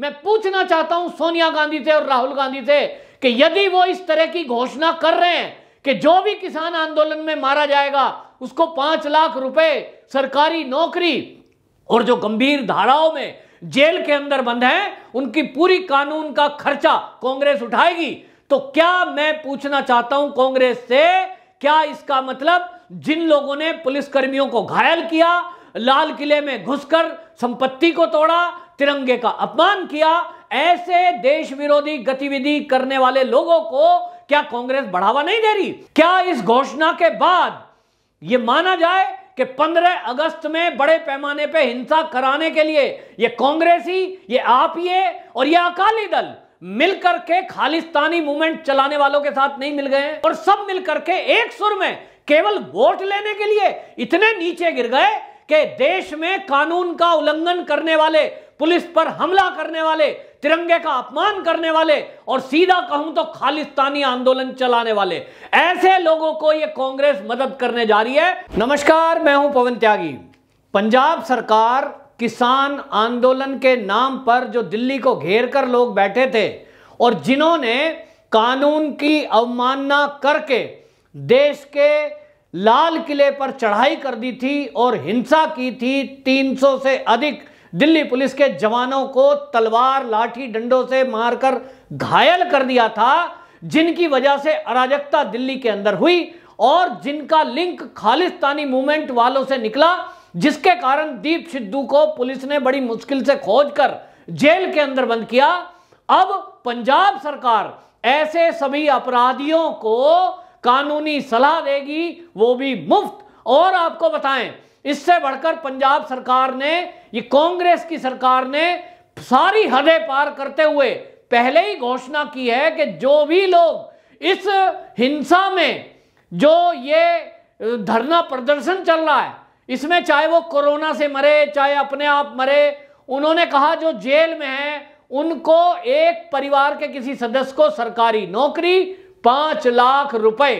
मैं पूछना चाहता हूं सोनिया गांधी से और राहुल गांधी से कि यदि वो इस तरह की घोषणा कर रहे हैं कि जो भी किसान आंदोलन में मारा जाएगा उसको पांच लाख रुपए सरकारी नौकरी और जो गंभीर धाराओं में जेल के अंदर बंद हैं उनकी पूरी कानून का खर्चा कांग्रेस उठाएगी तो क्या मैं पूछना चाहता हूं कांग्रेस से क्या इसका मतलब जिन लोगों ने पुलिसकर्मियों को घायल किया लाल किले में घुसकर संपत्ति को तोड़ा तिरंगे का अपमान किया ऐसे देश विरोधी गतिविधि करने वाले लोगों को क्या कांग्रेस बढ़ावा नहीं दे रही क्या इस घोषणा के बाद यह माना जाए कि 15 अगस्त में बड़े पैमाने पे हिंसा कराने के लिए ये कांग्रेस ही ये आप ये और ये अकाली दल मिलकर के खालिस्तानी मूवमेंट चलाने वालों के साथ नहीं मिल गए और सब मिलकर के एक सुर में केवल वोट लेने के लिए इतने नीचे गिर गए कि देश में कानून का उल्लंघन करने वाले पुलिस पर हमला करने वाले तिरंगे का अपमान करने वाले और सीधा कहूं तो खालिस्तानी आंदोलन चलाने वाले ऐसे लोगों को यह कांग्रेस मदद करने जा रही है नमस्कार मैं हूं पवन त्यागी पंजाब सरकार किसान आंदोलन के नाम पर जो दिल्ली को घेर कर लोग बैठे थे और जिन्होंने कानून की अवमानना करके देश के लाल किले पर चढ़ाई कर दी थी और हिंसा की थी 300 से अधिक दिल्ली पुलिस के जवानों को तलवार लाठी डंडों से मारकर घायल कर दिया था जिनकी वजह से अराजकता दिल्ली के अंदर हुई और जिनका लिंक खालिस्तानी मूवमेंट वालों से निकला जिसके कारण दीप सिद्धू को पुलिस ने बड़ी मुश्किल से खोज कर जेल के अंदर बंद किया अब पंजाब सरकार ऐसे सभी अपराधियों को कानूनी सलाह देगी वो भी मुफ्त और आपको बताएं इससे बढ़कर पंजाब सरकार ने ये कांग्रेस की सरकार ने सारी हदें पार करते हुए पहले ही घोषणा की है कि जो भी लोग इस हिंसा में जो ये धरना प्रदर्शन चल रहा है इसमें चाहे वो कोरोना से मरे चाहे अपने आप मरे उन्होंने कहा जो जेल में है उनको एक परिवार के किसी सदस्य को सरकारी नौकरी पांच लाख रुपए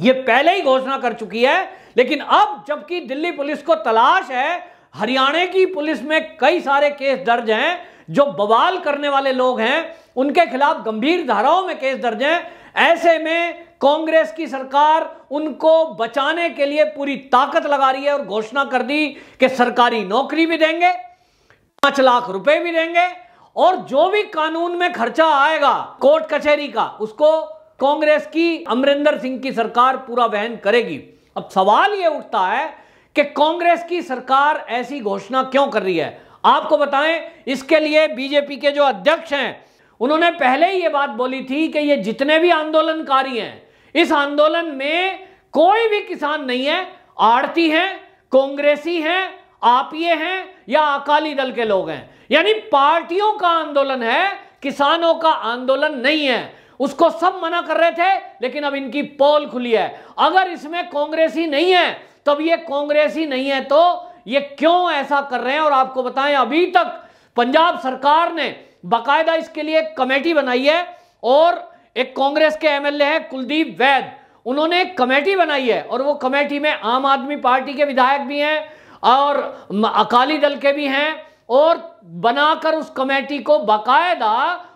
ये पहले ही घोषणा कर चुकी है लेकिन अब जबकि दिल्ली पुलिस को तलाश है हरियाणा की पुलिस में कई सारे केस दर्ज हैं जो बवाल करने वाले लोग हैं उनके खिलाफ गंभीर धाराओं में केस दर्ज हैं ऐसे में कांग्रेस की सरकार उनको बचाने के लिए पूरी ताकत लगा रही है और घोषणा कर दी कि सरकारी नौकरी भी देंगे पांच लाख रुपए भी देंगे और जो भी कानून में खर्चा आएगा कोर्ट कचहरी का उसको कांग्रेस की अमरिंदर सिंह की सरकार पूरा वहन करेगी अब सवाल यह उठता है कि कांग्रेस की सरकार ऐसी घोषणा क्यों कर रही है आपको बताएं इसके लिए बीजेपी के जो अध्यक्ष हैं उन्होंने पहले ही ये बात बोली थी कि ये जितने भी आंदोलनकारी हैं इस आंदोलन में कोई भी किसान नहीं है आड़ती हैं कांग्रेसी हैं आप ये हैं या अकाली दल के लोग हैं यानी पार्टियों का आंदोलन है किसानों का आंदोलन नहीं है उसको सब मना कर रहे थे लेकिन अब इनकी पोल खुली है अगर इसमें कांग्रेसी नहीं है तब ये कांग्रेस ही नहीं है तो ये क्यों ऐसा कर रहे हैं और आपको बताएं अभी तक पंजाब सरकार ने बाकायदा इसके लिए एक कमेटी बनाई है और एक कांग्रेस के एमएलए हैं कुलदीप वैद उन्होंने एक कमेटी बनाई है और वो कमेटी में आम आदमी पार्टी के विधायक भी हैं और अकाली दल के भी हैं और बनाकर उस कमेटी को बाकायदा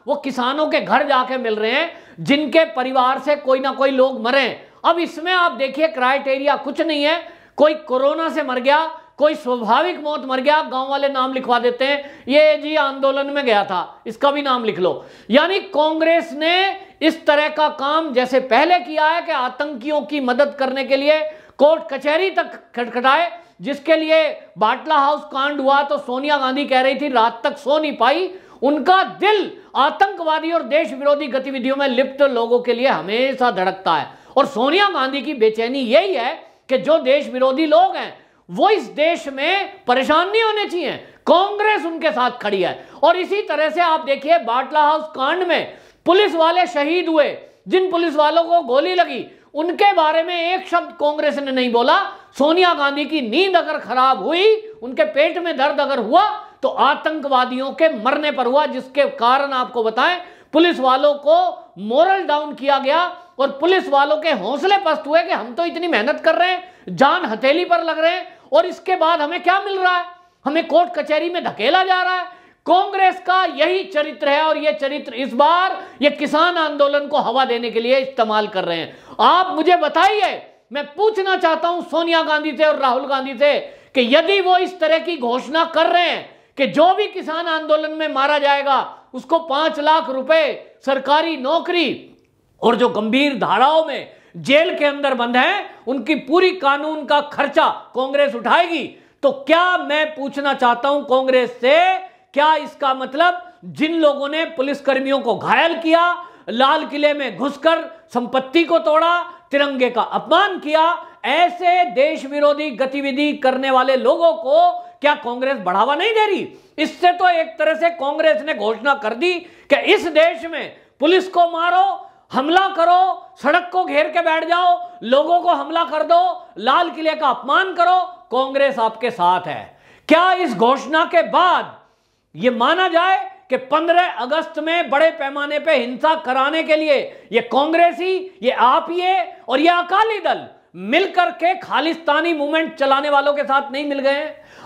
वो किसानों के घर जाके मिल रहे हैं जिनके परिवार से कोई ना कोई लोग मरे अब इसमें आप देखिए क्राइटेरिया कुछ नहीं है कोई कोरोना से मर गया कोई स्वाभाविक मौत मर गया गांव वाले नाम लिखवा देते हैं ये जी आंदोलन में गया था इसका भी नाम लिख लो यानी कांग्रेस ने इस तरह का काम जैसे पहले किया है कि आतंकियों की मदद करने के लिए कोर्ट कचहरी तक खटखटाए जिसके लिए बाटला हाउस कांड हुआ तो सोनिया गांधी कह रही थी रात तक सो नहीं पाई उनका दिल आतंकवादी और देश विरोधी गतिविधियों में लिप्त लोगों के लिए हमेशा धड़कता है और सोनिया गांधी की बेचैनी यही है कि जो देश विरोधी लोग हैं वो इस देश में परेशान नहीं होने चाहिए कांग्रेस उनके साथ खड़ी है और इसी तरह से आप देखिए बाटला हाउस कांड में पुलिस वाले शहीद हुए जिन पुलिस वालों को गोली लगी उनके बारे में एक शब्द कांग्रेस ने नहीं बोला सोनिया गांधी की नींद अगर खराब हुई उनके पेट में दर्द अगर हुआ तो आतंकवादियों के मरने पर हुआ जिसके कारण आपको बताएं पुलिस वालों को मोरल डाउन किया गया और पुलिस वालों के हौसले पस्त हुए कि हम तो इतनी मेहनत कर रहे हैं जान हथेली पर लग रहे हैं और इसके बाद हमें क्या मिल रहा है हमें कोर्ट कचहरी में धकेला जा रहा है कांग्रेस का यही चरित्र है और यह चरित्र इस बार यह किसान आंदोलन को हवा देने के लिए इस्तेमाल कर रहे हैं आप मुझे बताइए मैं पूछना चाहता हूं सोनिया गांधी से और राहुल गांधी से कि यदि वो इस तरह की घोषणा कर रहे हैं कि जो भी किसान आंदोलन में मारा जाएगा उसको पांच लाख रुपए सरकारी नौकरी और जो गंभीर धाराओं में जेल के अंदर बंद है उनकी पूरी कानून का खर्चा कांग्रेस उठाएगी तो क्या मैं पूछना चाहता हूं कांग्रेस से क्या इसका मतलब जिन लोगों ने पुलिसकर्मियों को घायल किया लाल किले में घुसकर संपत्ति को तोड़ा तिरंगे का अपमान किया ऐसे देश विरोधी गतिविधि करने वाले लोगों को क्या कांग्रेस बढ़ावा नहीं दे रही इससे तो एक तरह से कांग्रेस ने घोषणा कर दी कि इस देश में पुलिस को मारो हमला करो सड़क को घेर के बैठ जाओ लोगों को हमला कर दो लाल किले का अपमान करो कांग्रेस आपके साथ है क्या इस घोषणा के बाद यह माना जाए कि 15 अगस्त में बड़े पैमाने पे हिंसा कराने के लिए ये ही ये आप ये और ये अकाली दल मिलकर के खालिस्तानी मूवमेंट चलाने वालों के साथ नहीं मिल गए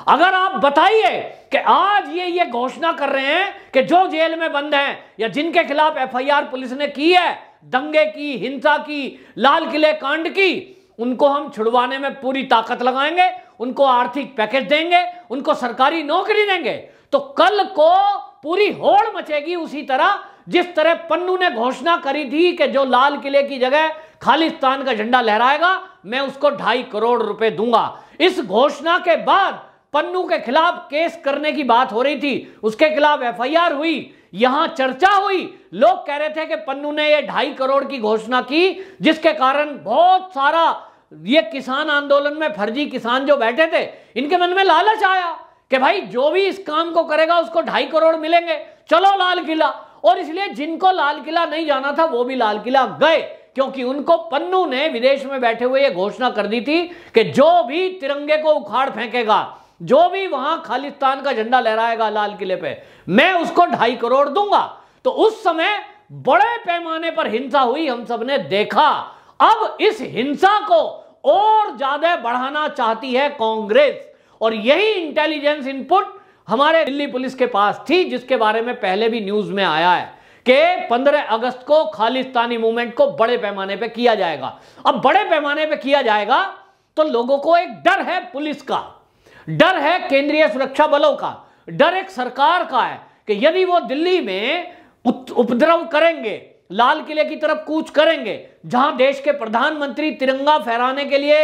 अगर आप बताइए कि आज ये ये घोषणा कर रहे हैं कि जो जेल में बंद हैं या जिनके खिलाफ एफआईआर पुलिस ने की है दंगे की हिंसा की लाल किले कांड की उनको हम छुड़वाने में पूरी ताकत लगाएंगे उनको आर्थिक पैकेज देंगे उनको सरकारी नौकरी देंगे तो कल को पूरी होड़ मचेगी उसी तरह जिस तरह पन्नू ने घोषणा करी थी कि जो लाल किले की जगह खालिस्तान का झंडा लहराएगा मैं उसको ढाई करोड़ रुपए दूंगा इस घोषणा के बाद पन्नू के खिलाफ केस करने की बात हो रही थी उसके खिलाफ एफआईआर हुई यहां चर्चा हुई लोग कह रहे थे कि पन्नू ने यह ढाई करोड़ की घोषणा की जिसके कारण बहुत सारा ये किसान आंदोलन में फर्जी किसान जो बैठे थे इनके मन में लालच आया कि भाई जो भी इस काम को करेगा उसको ढाई करोड़ मिलेंगे चलो लाल किला और इसलिए जिनको लाल किला नहीं जाना था वो भी लाल किला गए क्योंकि उनको पन्नू ने विदेश में बैठे हुए यह घोषणा कर दी थी कि जो भी तिरंगे को उखाड़ फेंकेगा जो भी वहां खालिस्तान का झंडा लहराएगा लाल किले पे मैं उसको ढाई करोड़ दूंगा तो उस समय बड़े पैमाने पर हिंसा हुई हम सब ने देखा अब इस हिंसा को और ज्यादा बढ़ाना चाहती है कांग्रेस और यही इंटेलिजेंस इनपुट हमारे दिल्ली पुलिस के पास थी जिसके बारे में पहले भी न्यूज में आया है कि 15 अगस्त को खालिस्तानी मूवमेंट को बड़े पैमाने पे किया जाएगा अब बड़े पैमाने पे किया जाएगा तो लोगों को एक डर है पुलिस का डर है केंद्रीय सुरक्षा बलों का डर एक सरकार का है कि यदि वो दिल्ली में उपद्रव करेंगे लाल किले की तरफ कूच करेंगे जहां देश के प्रधानमंत्री तिरंगा फहराने के लिए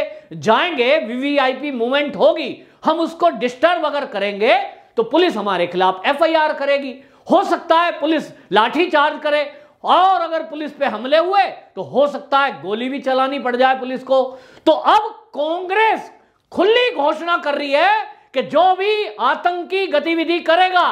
जाएंगे वीवीआईपी मूवमेंट होगी हम उसको डिस्टर्ब अगर करेंगे तो पुलिस हमारे खिलाफ एफआईआर करेगी हो सकता है पुलिस लाठी चार्ज करे और अगर पुलिस पे हमले हुए तो हो सकता है गोली भी चलानी पड़ जाए पुलिस को तो अब कांग्रेस खुली घोषणा कर रही है कि जो भी आतंकी गतिविधि करेगा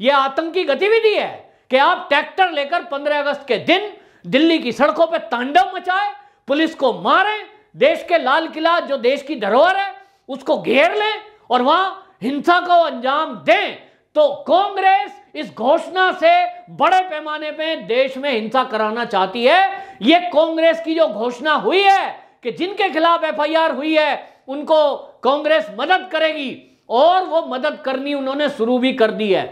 यह आतंकी गतिविधि है कि आप ट्रैक्टर लेकर 15 अगस्त के दिन दिल्ली की सड़कों पर तांडव मचाए पुलिस को मारे देश के लाल किला जो देश की धरोहर है उसको घेर लें और वहां हिंसा को अंजाम दें तो कांग्रेस इस घोषणा से बड़े पैमाने पे देश में हिंसा कराना चाहती है ये कांग्रेस की जो घोषणा हुई है कि जिनके खिलाफ एफआईआर हुई है उनको कांग्रेस मदद करेगी और वो मदद करनी उन्होंने शुरू भी कर दी है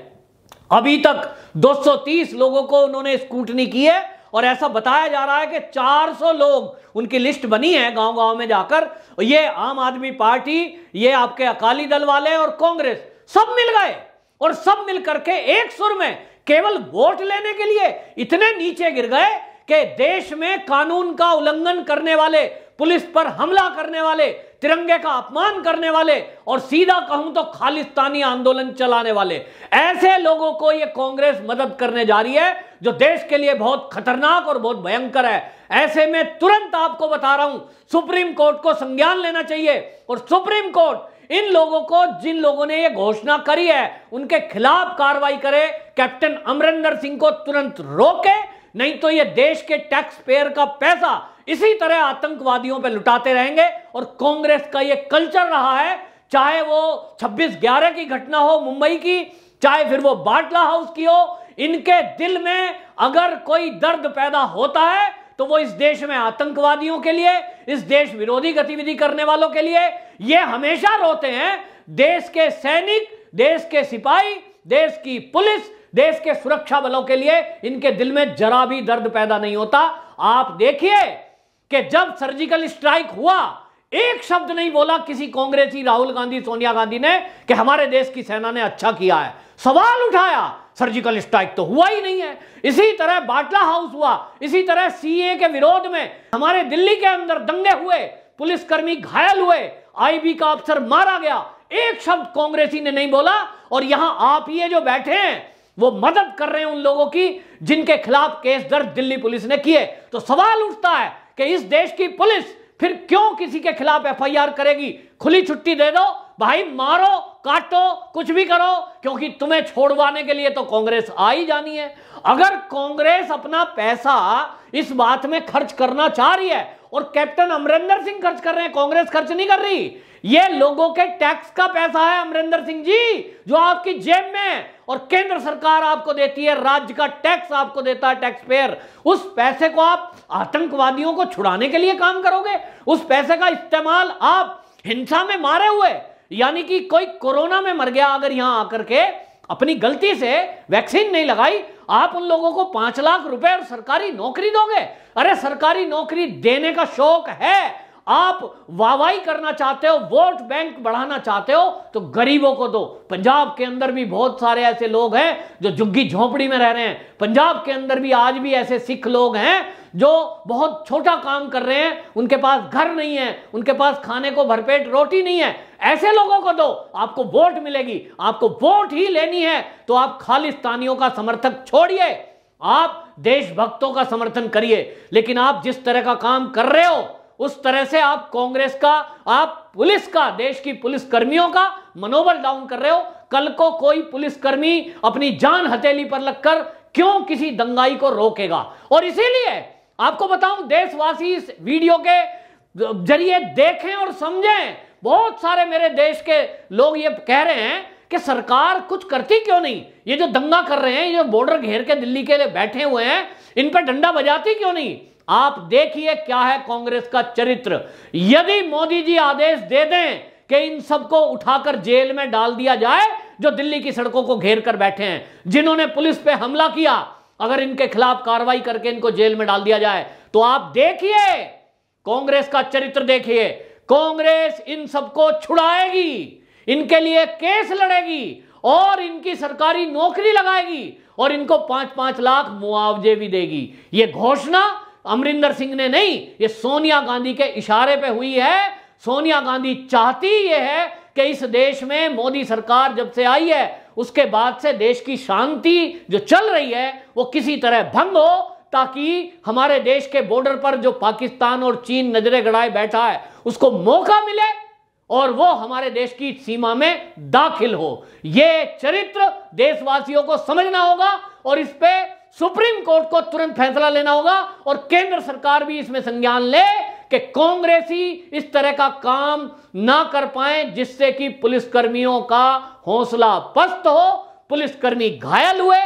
अभी तक 230 लोगों को उन्होंने स्कूटनी की है और ऐसा बताया जा रहा है कि 400 लोग उनकी लिस्ट बनी है गांव गांव में जाकर ये आम आदमी पार्टी ये आपके अकाली दल वाले और कांग्रेस सब मिल गए और सब मिलकर के एक सुर में केवल वोट लेने के लिए इतने नीचे गिर गए कि देश में कानून का उल्लंघन करने वाले पुलिस पर हमला करने वाले तिरंगे का अपमान करने वाले और सीधा कहूं तो खालिस्तानी आंदोलन चलाने वाले ऐसे लोगों को यह कांग्रेस मदद करने जा रही है जो देश के लिए बहुत खतरनाक और बहुत भयंकर है ऐसे में तुरंत आपको बता रहा हूं सुप्रीम कोर्ट को संज्ञान लेना चाहिए और सुप्रीम कोर्ट इन लोगों को जिन लोगों ने यह घोषणा करी है उनके खिलाफ कार्रवाई करे कैप्टन अमरिंदर सिंह को तुरंत रोके नहीं तो यह देश के टैक्स पेयर का पैसा इसी तरह आतंकवादियों पर लुटाते रहेंगे और कांग्रेस का यह कल्चर रहा है चाहे वो छब्बीस ग्यारह की घटना हो मुंबई की चाहे फिर वो बाटला हाउस की हो इनके दिल में अगर कोई दर्द पैदा होता है तो वो इस देश में आतंकवादियों के लिए इस देश विरोधी गतिविधि करने वालों के लिए ये हमेशा रोते हैं देश के सैनिक देश के सिपाही देश की पुलिस देश के सुरक्षा बलों के लिए इनके दिल में जरा भी दर्द पैदा नहीं होता आप देखिए कि जब सर्जिकल स्ट्राइक हुआ एक शब्द नहीं बोला किसी कांग्रेसी राहुल गांधी सोनिया गांधी ने कि हमारे देश की सेना ने अच्छा किया है सवाल उठाया सर्जिकल स्ट्राइक तो हुआ ही नहीं है इसी तरह बाटला हाउस हुआ इसी तरह सीए के विरोध में हमारे दिल्ली के अंदर दंगे हुए पुलिसकर्मी घायल हुए आईबी का अफसर मारा गया एक शब्द कांग्रेसी ने नहीं बोला और यहां आप ये जो बैठे हैं वो मदद कर रहे हैं उन लोगों की जिनके खिलाफ केस दर्ज दिल्ली पुलिस ने किए तो सवाल उठता है कि इस देश की पुलिस फिर क्यों किसी के खिलाफ एफआईआर करेगी खुली छुट्टी दे दो भाई मारो काटो कुछ भी करो क्योंकि तुम्हें छोड़वाने के लिए तो कांग्रेस आ ही जानी है अगर कांग्रेस अपना पैसा इस बात में खर्च करना चाह रही है और कैप्टन अमरिंदर सिंह खर्च कर रहे हैं कांग्रेस खर्च नहीं कर रही ये लोगों के टैक्स का पैसा है अमरिंदर सिंह जी जो आपकी जेब में और केंद्र सरकार आपको देती है राज्य का टैक्स आपको देता है टैक्स पेयर उस पैसे को आप आतंकवादियों को छुड़ाने के लिए काम करोगे उस पैसे का इस्तेमाल आप हिंसा में मारे हुए यानी कि कोई कोरोना में मर गया अगर यहां आकर के अपनी गलती से वैक्सीन नहीं लगाई आप उन लोगों को पांच लाख रुपए और सरकारी नौकरी दोगे अरे सरकारी नौकरी देने का शौक है आप वावाई करना चाहते हो वोट बैंक बढ़ाना चाहते हो तो गरीबों को दो पंजाब के अंदर भी बहुत सारे ऐसे लोग हैं जो झुग्गी झोंपड़ी में रह रहे हैं पंजाब के अंदर भी आज भी ऐसे सिख लोग हैं जो बहुत छोटा काम कर रहे हैं उनके पास घर नहीं है उनके पास खाने को भरपेट रोटी नहीं है ऐसे लोगों को दो आपको वोट मिलेगी आपको वोट ही लेनी है तो आप खालिस्तानियों का समर्थक छोड़िए आप देशभक्तों का समर्थन करिए लेकिन आप जिस तरह का काम कर रहे हो उस तरह से आप कांग्रेस का आप पुलिस का देश की पुलिस कर्मियों का मनोबल डाउन कर रहे हो कल को कोई पुलिसकर्मी अपनी जान हथेली पर लगकर क्यों किसी दंगाई को रोकेगा और इसीलिए आपको बताऊं देशवासी इस वीडियो के जरिए देखें और समझें बहुत सारे मेरे देश के लोग ये कह रहे हैं कि सरकार कुछ करती क्यों नहीं ये जो दंगा कर रहे हैं ये जो बॉर्डर घेर के दिल्ली के लिए बैठे हुए हैं इन पर डंडा बजाती क्यों नहीं आप देखिए क्या है कांग्रेस का चरित्र यदि मोदी जी आदेश दे दें कि इन सबको उठाकर जेल में डाल दिया जाए जो दिल्ली की सड़कों को घेर कर बैठे हैं जिन्होंने पुलिस पे हमला किया अगर इनके खिलाफ कार्रवाई करके इनको जेल में डाल दिया जाए तो आप देखिए कांग्रेस का चरित्र देखिए कांग्रेस इन सबको छुड़ाएगी इनके लिए केस लड़ेगी और इनकी सरकारी नौकरी लगाएगी और इनको पांच पांच लाख मुआवजे भी देगी यह घोषणा अमरिंदर सिंह ने नहीं ये सोनिया गांधी के इशारे पे हुई है सोनिया गांधी चाहती ये है कि इस देश में मोदी सरकार जब से आई है उसके बाद से देश की शांति जो चल रही है वो किसी तरह भंग हो ताकि हमारे देश के बॉर्डर पर जो पाकिस्तान और चीन नजरे गड़ाए बैठा है उसको मौका मिले और वो हमारे देश की सीमा में दाखिल हो यह चरित्र देशवासियों को समझना होगा और इस पर सुप्रीम कोर्ट को तुरंत फैसला लेना होगा और केंद्र सरकार भी इसमें संज्ञान ले कि कांग्रेसी इस तरह का काम ना कर पाए जिससे कि पुलिसकर्मियों का हौसला पस्त हो पुलिसकर्मी घायल हुए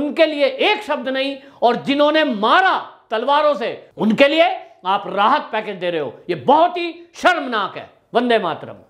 उनके लिए एक शब्द नहीं और जिन्होंने मारा तलवारों से उनके लिए आप राहत पैकेज दे रहे हो यह बहुत ही शर्मनाक है वंदे मातरम